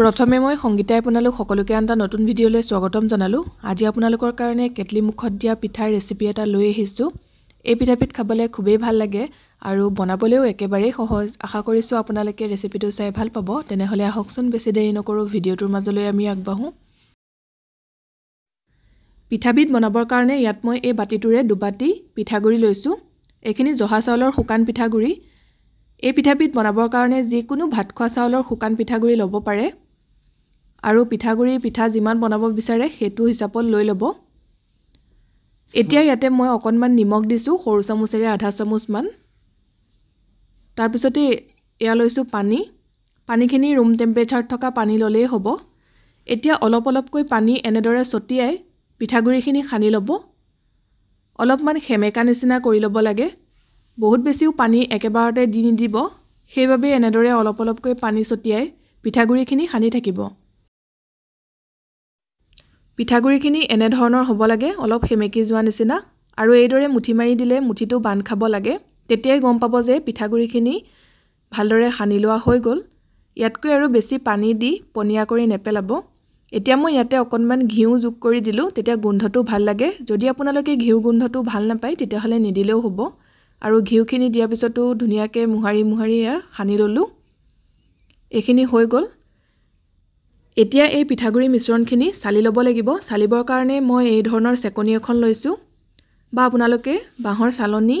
প্ৰথমে মই সংগীতাই আপোনালোক সকলোকে এটা নতুন ভিডিঅ'লৈ স্বাগতম জনালোঁ আজি আপোনালোকৰ কাৰণে কেটলি মুখত দিয়া পিঠাৰ ৰেচিপি এটা লৈ আহিছোঁ এই পিঠাপিঠ খাবলৈ খুবেই ভাল লাগে আৰু বনাবলৈও একেবাৰেই সহজ আশা কৰিছোঁ আপোনালোকে ৰেচিপিটো চাই ভাল পাব তেনেহ'লে আহকচোন বেছি দেৰি নকৰোঁ ভিডিঅ'টোৰ মাজলৈ আমি আগবাঢ়োঁ পিঠাবিধ বনাবৰ কাৰণে ইয়াত মই এই বাতিটোৰে দুবাতি পিঠাগুড়ি লৈছোঁ এইখিনি জহা চাউলৰ শুকান পিঠাগুড়ি এই পিঠাবিধ বনাবৰ কাৰণে যিকোনো ভাত খোৱা চাউলৰ শুকান পিঠাগুড়ি ল'ব পাৰে আৰু পিঠাগুড়ি পিঠা যিমান বনাব বিচাৰে সেইটো হিচাপত লৈ ল'ব এতিয়া ইয়াতে মই অকণমান নিমখ দিছোঁ সৰু চামুচেৰে আধা চামুচমান তাৰপিছতে এয়া লৈছোঁ পানী পানীখিনি ৰুম টেম্পেৰেচাৰত থকা পানী ল'লেই হ'ব এতিয়া অলপ অলপকৈ পানী এনেদৰে ছটিয়াই পিঠাগুড়িখিনি সানি ল'ব অলপমান সেমেকা নিচিনা কৰি ল'ব লাগে বহুত বেছিও পানী একেবাৰতে দি নিদিব সেইবাবে এনেদৰে অলপ অলপকৈ পানী ছটিয়াই পিঠাগুড়িখিনি সানি থাকিব পিঠাগুড়িখিনি এনেধৰণৰ হ'ব লাগে অলপ সেমেকি যোৱা নিচিনা আৰু এইদৰে মুঠি মাৰি দিলে মুঠিটো বান্ধ খাব লাগে তেতিয়াই গম পাব যে পিঠাগুড়িখিনি ভালদৰে সানি লোৱা হৈ গ'ল ইয়াতকৈ আৰু বেছি পানী দি পনীয়া কৰি নেপেলাব এতিয়া মই ইয়াতে অকণমান ঘিউ যোগ কৰি দিলোঁ তেতিয়া গোন্ধটো ভাল লাগে যদি আপোনালোকে ঘিউ গোন্ধটো ভাল নাপায় তেতিয়াহ'লে নিদিলেও হ'ব আৰু ঘিউখিনি দিয়াৰ পিছতো ধুনীয়াকৈ মোহাৰি মোহাৰি সানি ল'লোঁ এইখিনি হৈ গ'ল এতিয়া এই পিঠাগুড়ি মিশ্ৰণখিনি চালি ল'ব লাগিব চালিবৰ কাৰণে মই এই ধৰণৰ চেকনি এখন লৈছোঁ বা আপোনালোকে বাঁহৰ চালনী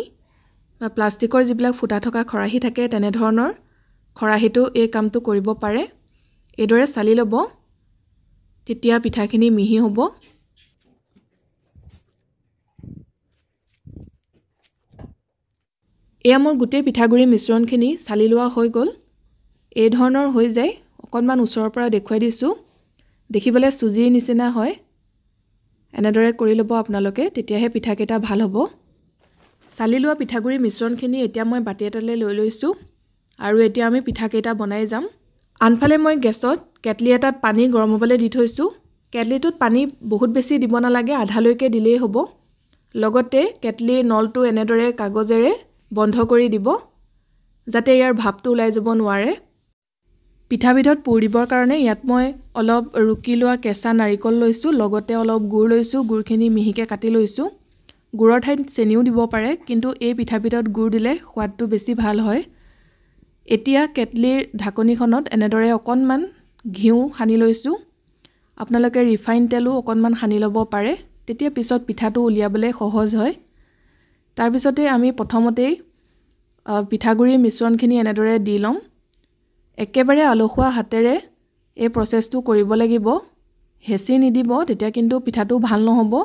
বা প্লাষ্টিকৰ যিবিলাক ফুটা থকা খৰাহী থাকে তেনেধৰণৰ খৰাহীটো এই কামটো কৰিব পাৰে এইদৰে চালি ল'ব তেতিয়া পিঠাখিনি মিহি হ'ব এয়া মোৰ গোটেই পিঠাগুড়ি মিশ্ৰণখিনি চালি লোৱা হৈ গ'ল এই ধৰণৰ হৈ যায় অকণমান ওচৰৰ পৰা দেখুৱাই দিছোঁ দেখিবলৈ চুজিৰ নিচিনা হয় এনেদৰে কৰি ল'ব আপোনালোকে তেতিয়াহে পিঠাকেইটা ভাল হ'ব চালি লোৱা পিঠাগুড়িৰ মিশ্ৰণখিনি এতিয়া মই বাতি এটালৈ লৈ লৈছোঁ আৰু এতিয়া আমি পিঠাকেইটা বনাই যাম আনফালে মই গেছত কেটলি এটাত পানী গৰম হ'বলৈ দি থৈছোঁ কেটলিটোত পানী বহুত বেছি দিব নালাগে আধালৈকে দিলেই হ'ব লগতে কেটলি নলটো এনেদৰে কাগজেৰে বন্ধ কৰি দিব যাতে ইয়াৰ ভাপটো ওলাই যাব নোৱাৰে পিঠাবিধত পুৰ দিবৰ কাৰণে ইয়াত মই অলপ ৰুকি লোৱা কেঁচা নাৰিকল লৈছোঁ লগতে অলপ গুড় লৈছোঁ গুড়খিনি মিহিকৈ কাটি লৈছোঁ গুড়ৰ ঠাইত চেনিও দিব পাৰে কিন্তু এই পিঠাবিধত গুড় দিলে সোৱাদটো বেছি ভাল হয় এতিয়া কেটলিৰ ঢাকনিখনত এনেদৰে অকণমান ঘিউ সানি লৈছোঁ আপোনালোকে ৰিফাইন তেলো অকণমান সানি ল'ব পাৰে তেতিয়া পিছত পিঠাটো উলিয়াবলৈ সহজ হয় তাৰপিছতে আমি প্ৰথমতেই পিঠাগুড়িৰ মিশ্ৰণখিনি এনেদৰে দি ল'ম একেবাৰে আলসুৱা হাতেৰে এই প্ৰচেছটো কৰিব লাগিব হেঁচি নিদিব তেতিয়া কিন্তু পিঠাটো ভাল নহ'ব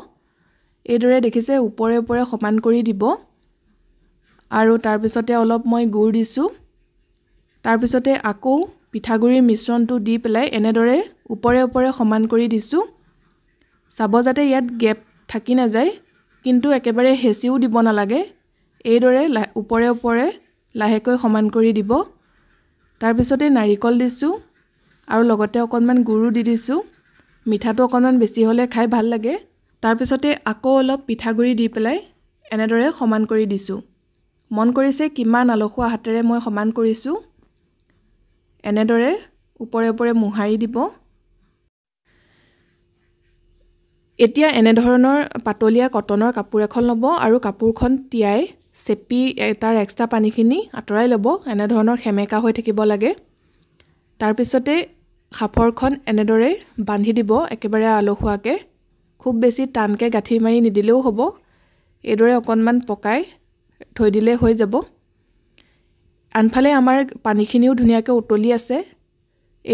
এইদৰে দেখিছে ওপৰে ওপৰে সমান কৰি দিব আৰু তাৰপিছতে অলপ মই গুড় দিছোঁ তাৰপিছতে আকৌ পিঠাগুড়িৰ মিশ্ৰণটো দি পেলাই এনেদৰে ওপৰে ওপৰে সমান কৰি দিছোঁ চাব যাতে ইয়াত গেপ থাকি নাযায় কিন্তু একেবাৰে হেঁচিও দিব নালাগে এইদৰে ওপৰে ওপৰে লাহেকৈ সমান কৰি দিব তাৰপিছতে নাৰিকল দিছোঁ আৰু লগতে অকণমান গুৰো দি দিছোঁ মিঠাটো অকণমান বেছি হ'লে খাই ভাল লাগে তাৰপিছতে আকৌ অলপ পিঠাগুড়ি দি পেলাই এনেদৰে সমান কৰি দিছোঁ মন কৰিছে কিমান আলসুৱা হাতেৰে মই সমান কৰিছোঁ এনেদৰে ওপৰে ওপৰে মোহাৰি দিব এতিয়া এনেধৰণৰ পাতলীয়া কটনৰ কাপোৰ এখন ল'ব আৰু কাপোৰখন তিয়াই চেপি তাৰ এক্সট্ৰা পানীখিনি আঁতৰাই ল'ব এনেধৰণৰ সেমেকা হৈ থাকিব লাগে তাৰপিছতে সাফৰখন এনেদৰে বান্ধি দিব একেবাৰে আলহুৱাকৈ খুব বেছি টানকৈ গাঁঠি মাৰি নিদিলেও হ'ব এইদৰে অকণমান পকাই থৈ দিলে হৈ যাব আনফালে আমাৰ পানীখিনিও ধুনীয়াকৈ উতলি আছে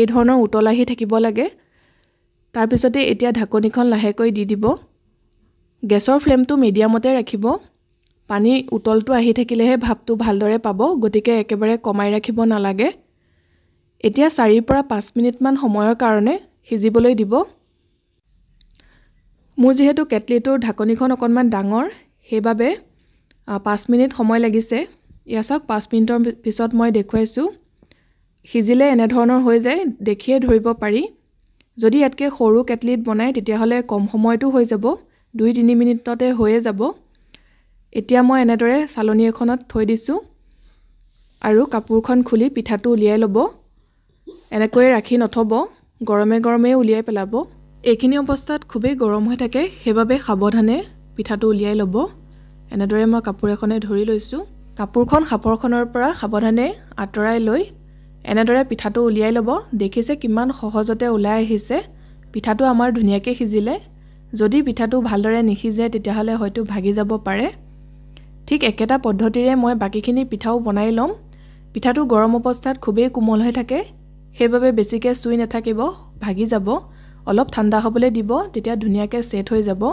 এই ধৰণৰ উতল আহি থাকিব লাগে তাৰপিছতে এতিয়া ঢাকনিখন লাহেকৈ দি দিব গেছৰ ফ্লেমটো মিডিয়ামতে ৰাখিব পানী উতলটো আহি থাকিলেহে ভাপটো ভালদৰে পাব গতিকে একেবাৰে কমাই ৰাখিব নালাগে এতিয়া চাৰিৰ পৰা পাঁচ মিনিটমান সময়ৰ কাৰণে সিজিবলৈ দিব মোৰ যিহেতু কেটলিটোৰ ঢাকনিখন অকণমান ডাঙৰ সেইবাবে পাঁচ মিনিট সময় লাগিছে ইয়া চাওক পাঁচ মিনিটৰ পিছত মই দেখুৱাইছোঁ সিজিলে এনেধৰণৰ হৈ যায় দেখিয়ে ধৰিব পাৰি যদি ইয়াতকৈ সৰু কেটলিত বনায় তেতিয়াহ'লে কম সময়তো হৈ যাব দুই তিনি মিনিটতে হৈয়ে যাব এতিয়া মই এনেদৰে চালনী এখনত থৈ দিছোঁ আৰু কাপোৰখন খুলি পিঠাটো উলিয়াই ল'ব এনেকৈয়ে ৰাখি নথ'ব গৰমে গৰমে উলিয়াই পেলাব এইখিনি অৱস্থাত খুবেই গৰম হৈ থাকে সেইবাবে সাৱধানে পিঠাটো উলিয়াই ল'ব এনেদৰে মই কাপোৰ এখনে ধৰি লৈছোঁ কাপোৰখন সাপৰখনৰ পৰা সাৱধানে আঁতৰাই লৈ এনেদৰে পিঠাটো উলিয়াই ল'ব দেখিছে কিমান সহজতে ওলাই আহিছে পিঠাটো আমাৰ ধুনীয়াকৈ সিজিলে যদি পিঠাটো ভালদৰে নিসিজে তেতিয়াহ'লে হয়তো ভাগি যাব পাৰে ঠিক একেটা পদ্ধতিৰে মই বাকীখিনি পিঠাও বনাই ল'ম পিঠাটো গৰম অৱস্থাত খুবেই কোমল হৈ থাকে সেইবাবে বেছিকৈ চুই নাথাকিব ভাগি যাব অলপ ঠাণ্ডা হ'বলৈ দিব তেতিয়া ধুনীয়াকৈ ছেট হৈ যাব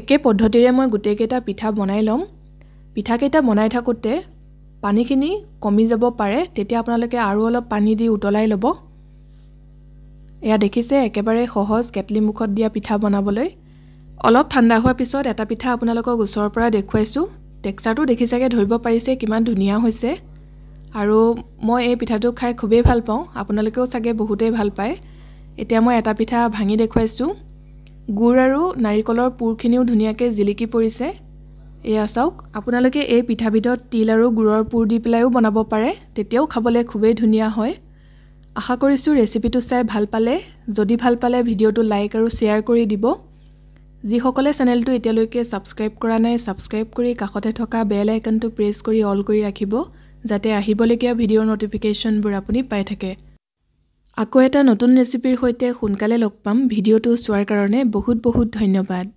একে পদ্ধতিৰে মই গোটেইকেইটা পিঠা বনাই ল'ম পিঠাকেইটা বনাই থাকোঁতে পানীখিনি কমি যাব পাৰে তেতিয়া আপোনালোকে আৰু অলপ পানী দি উতলাই ল'ব এয়া দেখিছে একেবাৰে সহজ কেটলি মুখত দিয়া পিঠা বনাবলৈ অলপ ঠাণ্ডা হোৱাৰ পিছত এটা পিঠা আপোনালোকক ওচৰৰ পৰা দেখুৱাইছোঁ টেক্সাৰটো দেখি চাগে ধৰিব পাৰিছে কিমান ধুনীয়া হৈছে আৰু মই এই পিঠাটো খাই খুবেই ভাল পাওঁ আপোনালোকেও চাগে বহুতেই ভাল পায় এতিয়া মই এটা পিঠা ভাঙি দেখুৱাইছোঁ গুড় আৰু নাৰিকলৰ পুৰখিনিও ধুনীয়াকৈ জিলিকি পৰিছে এয়া চাওক আপোনালোকে এই পিঠাবিধত তিল আৰু গুড়ৰ পুৰ দি পেলাইও বনাব পাৰে তেতিয়াও খাবলৈ খুবেই ধুনীয়া হয় আশা কৰিছোঁ ৰেচিপিটো চাই ভাল পালে যদি ভাল পালে ভিডিঅ'টো লাইক আৰু শ্বেয়াৰ কৰি দিব যিসকলে চেনেলটো এতিয়ালৈকে ছাবস্ক্ৰাইব কৰা নাই ছাবস্ক্ৰাইব কৰি কাষতে থকা বেল আইকনটো প্ৰেছ কৰি অল কৰি ৰাখিব যাতে আহিবলগীয়া ভিডিঅ'ৰ ন'টিফিকেশ্যনবোৰ আপুনি পাই থাকে আকৌ এটা নতুন ৰেচিপিৰ সৈতে সোনকালে লগ পাম ভিডিঅ'টো চোৱাৰ কাৰণে বহুত বহুত ধন্যবাদ